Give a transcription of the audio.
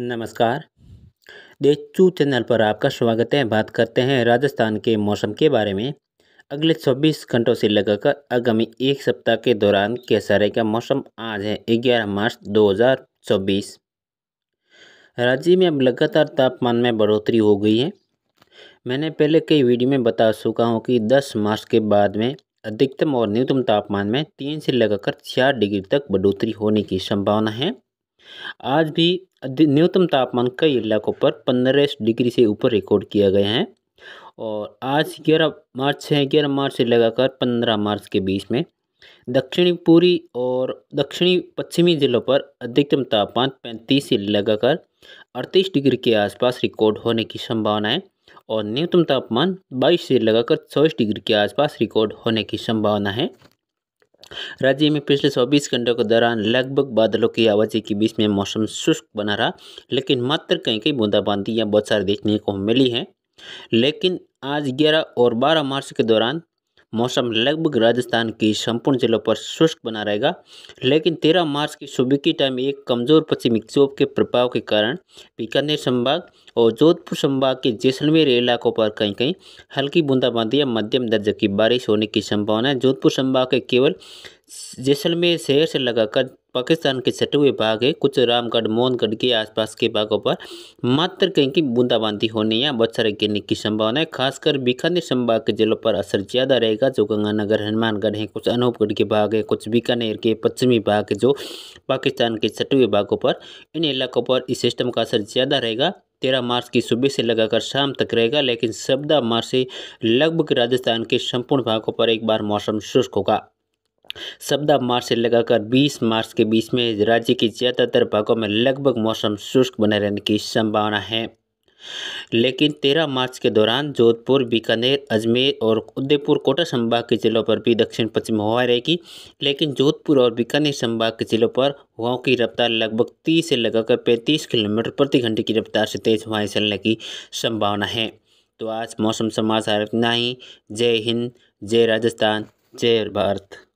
नमस्कार देचू चैनल पर आपका स्वागत है बात करते हैं राजस्थान के मौसम के बारे में अगले 24 घंटों से लगाकर आगामी एक सप्ताह के दौरान कैसा रहेगा मौसम आज है 11 मार्च 2024 राज्य में अब लगातार तापमान में बढ़ोतरी हो गई है मैंने पहले कई वीडियो में बता चुका हूँ कि 10 मार्च के बाद में अधिकतम और न्यूनतम तापमान में तीन से लगाकर चार डिग्री तक बढ़ोतरी होने की संभावना है आज भी न्यूनतम तापमान कई इलाकों पर पंद्रह डिग्री से ऊपर रिकॉर्ड किया गया है और आज ग्यारह मार्च से ग्यारह मार्च से लगाकर पंद्रह मार्च के बीच में दक्षिणी पूरी और दक्षिणी पश्चिमी जिलों पर अधिकतम तापमान पैंतीस से लगाकर अड़तीस डिग्री के आसपास रिकॉर्ड होने की संभावना है और न्यूनतम तापमान बाईस से लगाकर चौबीस डिग्री के आसपास रिकॉर्ड होने की संभावना है राज्य में पिछले 24 घंटों के दौरान लगभग बादलों की आवाजाही के बीच में मौसम शुष्क बना रहा लेकिन मात्र कहीं कहीं बूंदाबांदी या बौछार देखने को मिली है लेकिन आज 11 और 12 मार्च के दौरान मौसम लगभग राजस्थान के संपूर्ण जिलों पर शुष्क बना रहेगा लेकिन तेरह मार्च की सुबह की टाइम एक कमज़ोर पश्चिम विक्षोभ के प्रभाव के कारण बीकानेर संभाग और जोधपुर संभाग के जैसलमेर इलाकों पर कहीं कहीं हल्की बूंदाबांदी या मध्यम दर्जे की बारिश होने की संभावना है जोधपुर संभाग के केवल जैसलमेर शहर से लगाकर पाकिस्तान के सटे हुए भाग है कुछ रामगढ़ मोहनगढ़ के आसपास के भागों पर मात्र कहीं की बूंदाबांदी होने या बौछारें गिरने की संभावना है खासकर बीकानेर संभाग के जिलों पर असर ज़्यादा रहेगा जो गंगानगर हनुमानगढ़ है कुछ अनूपगढ़ के भाग है कुछ बीकानेर के पश्चिमी भाग जो पाकिस्तान के सटे हुए भागों पर इन इलाकों पर इस सिस्टम का असर ज़्यादा रहेगा तेरह मार्च की सुबह से लगाकर शाम तक रहेगा लेकिन चौदह मार्च से लगभग राजस्थान के संपूर्ण भागों पर एक बार मौसम शुष्क होगा चौदह मार्च से लगाकर बीस मार्च के बीच में राज्य के ज़्यादातर भागों में लगभग मौसम शुष्क बने रहने की संभावना है लेकिन 13 मार्च के दौरान जोधपुर बीकानेर अजमेर और उदयपुर कोटा संभाग के जिलों पर भी दक्षिण पश्चिम हवा रहेगी लेकिन जोधपुर और बीकानेर संभाग के जिलों पर हवाओं की रफ्तार लगभग 30 से लगाकर 35 किलोमीटर प्रति घंटे की रफ्तार से तेज हवाएं चलने की संभावना है तो आज मौसम समाचार इतना ही जय हिंद जय राजस्थान जय भारत